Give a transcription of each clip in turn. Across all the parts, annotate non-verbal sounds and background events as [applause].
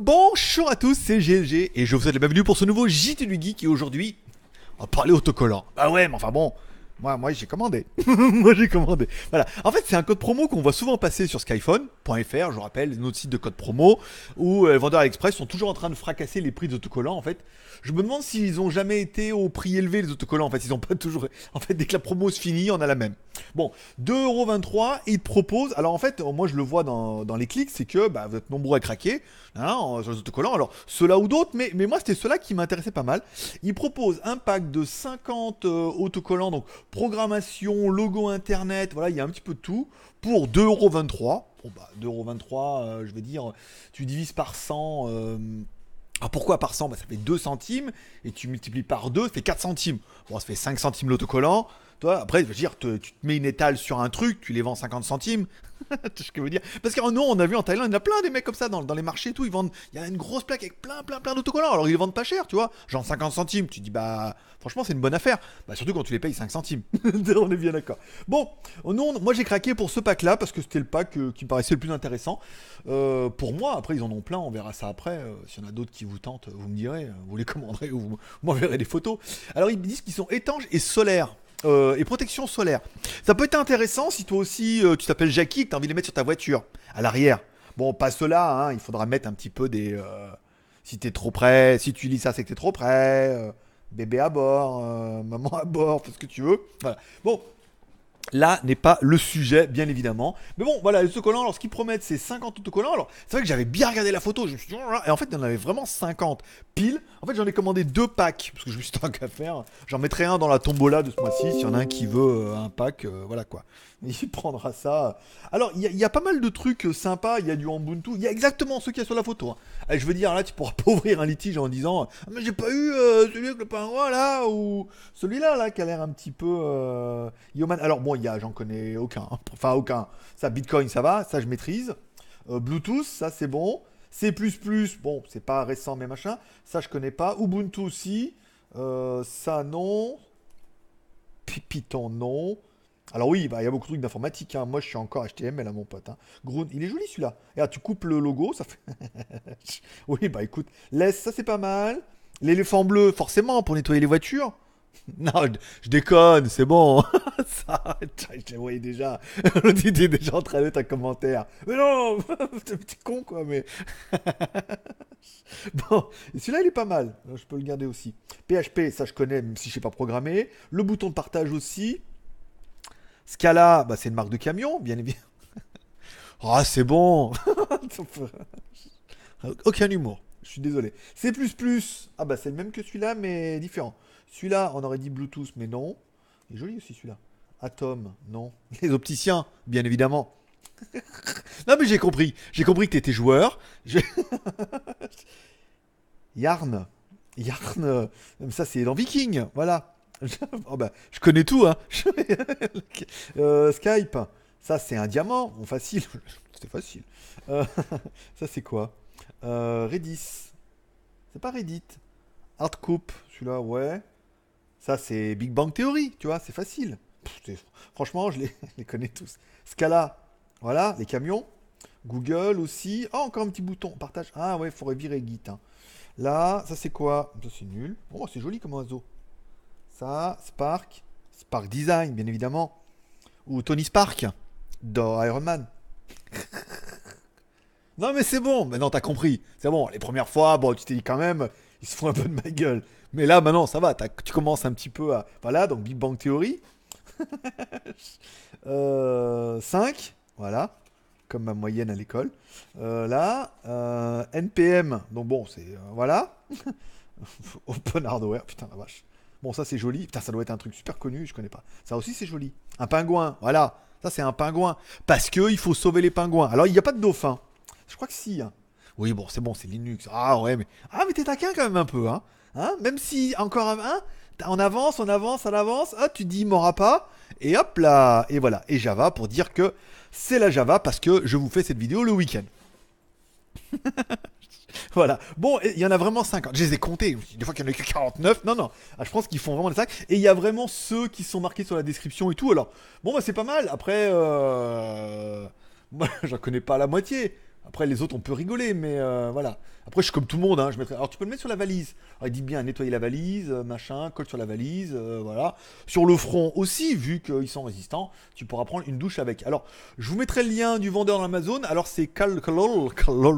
Bonjour à tous, c'est GLG et je vous souhaite la bienvenue pour ce nouveau JT du Geek et aujourd'hui, on va parler autocollant. Bah ouais, mais enfin bon, moi, moi j'ai commandé. [laughs] moi, j'ai commandé. Voilà. En fait, c'est un code promo qu'on voit souvent passer sur skyphone.fr, je rappelle, notre site de code promo, où les euh, vendeurs AliExpress sont toujours en train de fracasser les prix des autocollants, en fait. Je me demande s'ils ont jamais été au prix élevé, les autocollants. En fait, ils n'ont pas toujours. En fait, dès que la promo se finit, on a la même. Bon, 2,23€, ils proposent. Alors, en fait, euh, moi, je le vois dans, dans les clics, c'est que bah, vous êtes nombreux à craquer hein, sur les autocollants. Alors, ceux-là ou d'autres, mais, mais moi, c'était ceux-là qui m'intéressaient pas mal. Ils proposent un pack de 50 euh, autocollants, donc programmation, logo internet, voilà, il y a un petit peu de tout pour 2,23€. Bon, bah, 2,23€, euh, je veux dire, tu divises par 100. Euh, ah, pourquoi par 100 bah, Ça fait 2 centimes et tu multiplies par 2, ça fait 4 centimes. Bon, ça fait 5 centimes l'autocollant, toi, après, je veux dire, tu te mets une étale sur un truc, tu les vends 50 centimes. [laughs] ce que je veux dire Parce qu'en on a vu en Thaïlande, il y a plein des mecs comme ça dans, les marchés et tout. Ils vendent, il y a une grosse plaque avec plein, plein, plein d'autocollants. Alors ils les vendent pas cher, tu vois, genre 50 centimes. Tu dis, bah, franchement, c'est une bonne affaire. Bah, surtout quand tu les payes 5 centimes. [laughs] on est bien d'accord. Bon, non, moi j'ai craqué pour ce pack-là parce que c'était le pack euh, qui me paraissait le plus intéressant. Euh, pour moi, après, ils en ont plein, on verra ça après. Si euh, S'il y en a d'autres qui vous tentent, vous me direz, vous les commanderez ou [laughs] vous m'enverrez des photos. Alors ils me disent qu'ils sont étanches et solaires. Euh, et protection solaire. Ça peut être intéressant si toi aussi euh, tu t'appelles Jackie et tu as envie de les mettre sur ta voiture, à l'arrière. Bon, pas cela, hein, il faudra mettre un petit peu des. Euh, si t'es trop près, si tu lis ça, c'est que t'es trop près. bébé à bord, [laughs] maman à bord, tout ce que tu veux. Voilà. Bon, là n'est pas le sujet, bien évidemment. Mais bon, voilà, les autocollants, qu'ils promettent C'est 50 autocollants, alors c'est vrai que j'avais bien regardé la photo, je suis oh et en fait, il y en avait vraiment 50 pile. En fait, j'en ai commandé deux packs, parce que je me suis [laughs] tant qu'à faire, j'en mettrai un dans la tombola de ce mois-ci, s'il y en a un qui veut euh, un pack, euh, voilà quoi. [laughs] Il prendra ça. Alors, il y, a pas mal de trucs euh, sympas, il y a du Ubuntu, il y a exactement ce qu'il y a sur la photo. Hein. Eh, je veux dire, là, tu pourras [laughs] pas ouvrir un litige en disant, ah, mais j'ai pas eu celui le là, ou celui-là, là, qui a l'air un petit peu... Yoman. Alors, bon, il y a, j'en connais aucun. [laughs] Enfin, aucun. Ça, Bitcoin, ça va, ça je maîtrise. Euh, Bluetooth, ça c'est bon. C++, bon, c'est pas récent, mais machin. Ça, je connais pas. Ubuntu aussi. Euh, ça, non. pipiton non. Alors oui, bah, il y a beaucoup de trucs d'informatique. Hein. Moi, je suis encore HTML à hein, mon pote. Hein. il est joli celui-là. Et ah, tu coupes le logo, ça fait... [laughs] oui, bah écoute. Laisse, ça c'est pas mal. L'éléphant bleu, forcément, pour nettoyer les voitures. [laughs] Non, je déconne, c'est bon. [laughs] Ça, je les voyais déjà. [laughs] L'autre, il déjà en train d'être un commentaire. Mais non, petit con, quoi, mais. bon, celui-là, il est pas mal. Je peux le garder aussi. PHP, ça, je connais, même si je sais pas programmer. Le bouton de partage aussi. Scala, bah, c'est une marque de camion, bien bien. Ah, c'est bon. Aucun humour. Je suis désolé. C++, ah bah c'est le même que celui-là, mais différent. Celui-là, on aurait dit Bluetooth, mais non. Il est joli aussi celui-là. Atom, non. [laughs] Les opticiens, bien évidemment. [laughs] non, mais j'ai compris. J'ai compris que tu étais joueur. [laughs] Yarn. Yarn. Euh, ça, c'est dans Viking. Voilà. oh ben, je connais tout. Hein. Euh, Skype. Ça, c'est un diamant. facile. C'était facile. Euh, ça, c'est quoi Redis. C'est pas Reddit. Hardcoop. Celui-là, ouais. Ça, c'est Big Bang Theory, tu vois, c'est facile. franchement, [laughs] je les, connais tous. Scala, voilà, les camions. Google aussi. oh, encore un petit bouton, partage. Ah ouais, il faudrait virer Git. Hein. Là, ça c'est quoi Ça c'est nul. Oh, c'est joli comme oiseau. Ça, Spark. Spark Design, bien évidemment. Ou Tony Spark, dans Iron Man. [laughs] non mais c'est bon, maintenant t'as compris. C'est bon, les premières fois, bon, tu t'es dit quand même, ils se font un peu de ma gueule. Mais là, maintenant, ça va. Tu commences un petit peu à. Voilà, donc Big Bang Theory. 5, [laughs] euh, voilà, comme ma moyenne à l'école. Euh, là, euh, NPM, donc bon, c'est. voilà. [laughs] Open Hardware, putain la vache. Bon, ça c'est joli. Putain, ça doit être un truc super connu, je connais pas. Ça aussi c'est joli. Un pingouin, voilà. Ça c'est un pingouin. Parce que il faut sauver les pingouins. Alors il n'y a pas de dauphin. Je crois que si. Hein. Oui, bon, c'est bon, c'est Linux. Ah ouais, mais. Ah, mais t'es taquin quand même un peu, hein. hein même si, encore un. Hein on avance, on avance, on avance. Ah, tu dis, il m'aura pas. Et hop là. Et voilà. Et Java pour dire que c'est la Java parce que je vous fais cette vidéo le week-end. [laughs] Voilà. Bon, il y en a vraiment 50. Je les ai comptés. Des fois qu'il y en a que 49. Non, non. Ah, je pense qu'ils font vraiment des sacs. Et il y a vraiment ceux qui sont marqués sur la description et tout. Alors, bon, bah, c'est pas mal. Après, euh... [laughs] moi, j'en connais pas la moitié. Après, les autres, on peut rigoler, mais euh, voilà. Après, je suis comme tout le monde. Hein, je mettrai... Alors, tu peux le mettre sur la valise. Alors, il dit bien nettoyer la valise, euh, machin, colle sur la valise, euh, voilà. Sur le front aussi, vu qu'ils sont résistants, tu pourras prendre une douche avec. Alors, je vous mettrai le lien du vendeur d'Amazon. Alors, c'est calcol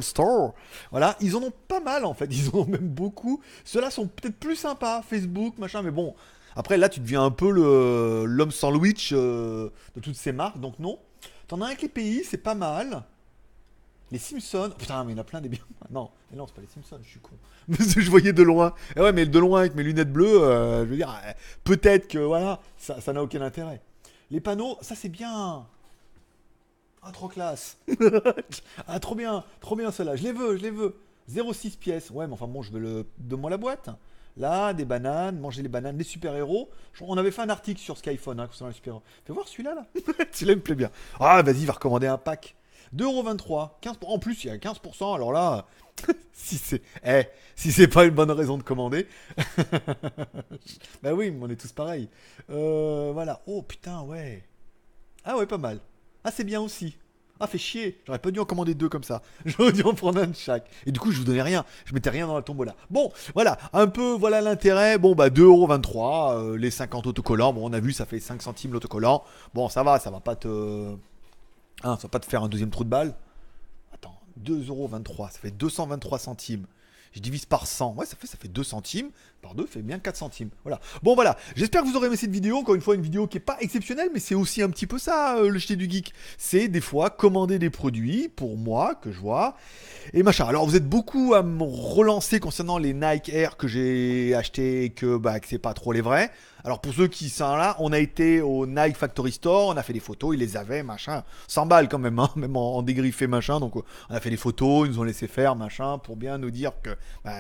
Store. Voilà, ils en ont pas mal, en fait. [laughs] Ils en ont même beaucoup. Ceux-là sont peut-être plus sympas, Facebook, machin, mais bon. Après, là, tu deviens un peu l'homme sandwich de toutes ces marques, donc non. T'en as un avec les pays, c'est pas mal. Les Simpsons. Oh, putain, mais il y en a plein des biens. [laughs] Non, non, c'est pas les Simpsons, je suis con. [laughs] je voyais de loin. Et eh ouais, mais de loin avec mes lunettes bleues, euh, je veux dire, euh, peut-être que voilà, ça, n'a aucun intérêt. Les panneaux, ça c'est bien. Ah, trop classe. [laughs] ah, trop bien, trop bien ceux-là. Je les veux, je les veux. 0,6 pièces. Ouais, mais enfin bon, je veux le. Donne-moi la boîte. Là, des bananes, manger les bananes, les super-héros. On avait fait un article sur Skyphone hein, concernant les super-héros. Fais voir celui-là, là. celui-là me plaît bien. Ah, vas-y, va recommander un pack. 2,23€. En plus, il y a 15%. Alors là, [laughs] si c'est eh, si c'est pas une bonne raison de commander. [laughs] bah oui, on est tous pareils. Euh, voilà. Oh putain, ouais. Ah ouais, pas mal. Ah, c'est bien aussi. Ah, fait chier. J'aurais pas dû en commander deux comme ça. [laughs] J'aurais dû en prendre un de chaque. Et du coup, je vous donnais rien. Je mettais rien dans la tombola. Bon, voilà. Un peu, voilà l'intérêt. Bon, bah, 2,23€. Euh, les 50 autocollants. Bon, on a vu, ça fait 5 centimes l'autocollant. Bon, ça va, ça va pas te. Ah, ça va pas te faire un deuxième trou de balle. Attends, 2,23€, ça fait 223 centimes. Je divise par 100. Ouais, ça fait, ça fait 2 centimes. Par 2, ça fait bien 4 centimes. Voilà. Bon, voilà. J'espère que vous aurez aimé cette vidéo. Encore une fois, une vidéo qui n'est pas exceptionnelle, mais c'est aussi un petit peu ça, euh, le jeté du geek. C'est des fois commander des produits, pour moi, que je vois, et machin. Alors, vous êtes beaucoup à me relancer concernant les Nike Air que j'ai acheté et que, bah, que c'est pas trop les vrais. Alors pour ceux qui sont là, on a été au Nike Factory Store, on a fait des photos, ils les avaient, machin. 100 balles quand même, hein, [laughs] même en, dégriffé, machin. Donc on a fait des photos, ils nous ont laissé faire, machin, pour bien nous dire que. Bah,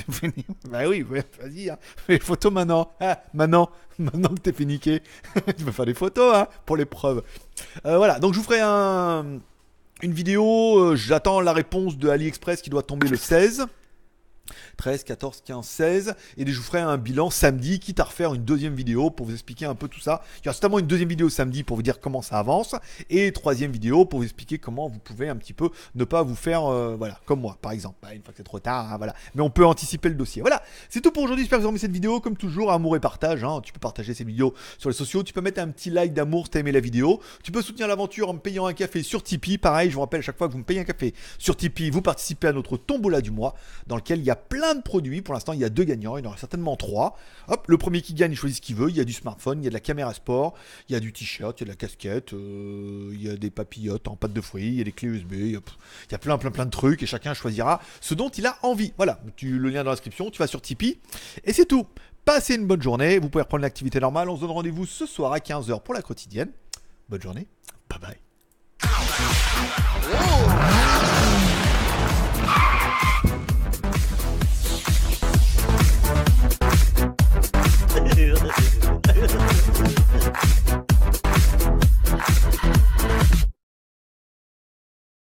[laughs] bah oui, vas-y, hein, fais les photos maintenant. Ah, maintenant, [laughs] maintenant que t'es finiqué, tu vas faire des photos hein, pour l'épreuve. Euh, voilà, donc je vous ferai une vidéo. Euh, j'attends la réponse de AliExpress qui doit tomber le 16. 13, 14, 15, 16. Et je vous ferai un bilan samedi, quitte à refaire une deuxième vidéo pour vous expliquer un peu tout ça. Il y aura certainement une deuxième vidéo samedi pour vous dire comment ça avance. Et troisième vidéo pour vous expliquer comment vous pouvez un petit peu ne pas vous faire, euh, voilà, comme moi par exemple. Bah, une fois que c'est trop tard, hein, voilà. Mais on peut anticiper le dossier. Voilà, c'est tout pour aujourd'hui. J'espère que vous avez aimé cette vidéo. Comme toujours, amour et partage. Hein. Tu peux partager cette vidéo sur les sociaux. Tu peux mettre un petit like d'amour si tu as aimé la vidéo. Tu peux soutenir l'aventure en me payant un café sur Tipeee. Pareil, je vous rappelle, chaque fois que vous me payez un café sur Tipeee, vous participez à notre tombola du mois dans lequel il y a plein de produits. Pour l'instant, il y a deux gagnants. Il y en aura certainement trois. Hop, le premier qui gagne, il choisit ce qu'il veut. Il y a du smartphone, il y a de la caméra sport, il y a du t-shirt, il y a de la casquette, euh, il y a des papillotes en pâte de fruits, il y a des clés USB. Il y a, plein, plein, plein de trucs. Et chacun choisira ce dont il a envie. Voilà. Tu, le lien dans la description Tu vas sur Tipeee. Et c'est tout. Passez une bonne journée. Vous pouvez reprendre l'activité normale. On se donne rendez-vous ce soir à 15h pour la quotidienne. Bonne journée. Bye bye.